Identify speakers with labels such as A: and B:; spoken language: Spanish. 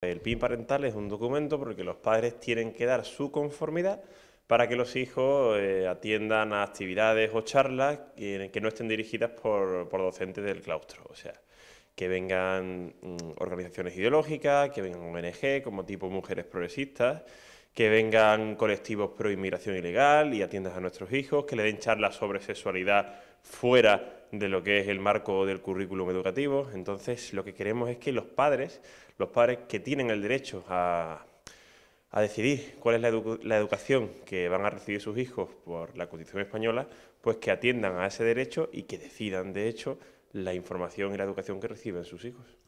A: El PIN parental es un documento porque los padres tienen que dar su conformidad para que los hijos eh, atiendan a actividades o charlas que, no estén dirigidas por, docentes del claustro. O sea, que vengan mm, organizaciones ideológicas, que vengan ONG como tipo Mujeres Progresistas, que vengan colectivos pro inmigración ilegal y atiendan a nuestros hijos, que le den charlas sobre sexualidad fuera de lo que es el marco del currículum educativo. Entonces, lo que queremos es que los padres, los padres que tienen el derecho a, decidir cuál es la, la, educación que van a recibir sus hijos por la Constitución española, pues que atiendan a ese derecho y que decidan, de hecho, la información y la educación que reciben sus hijos.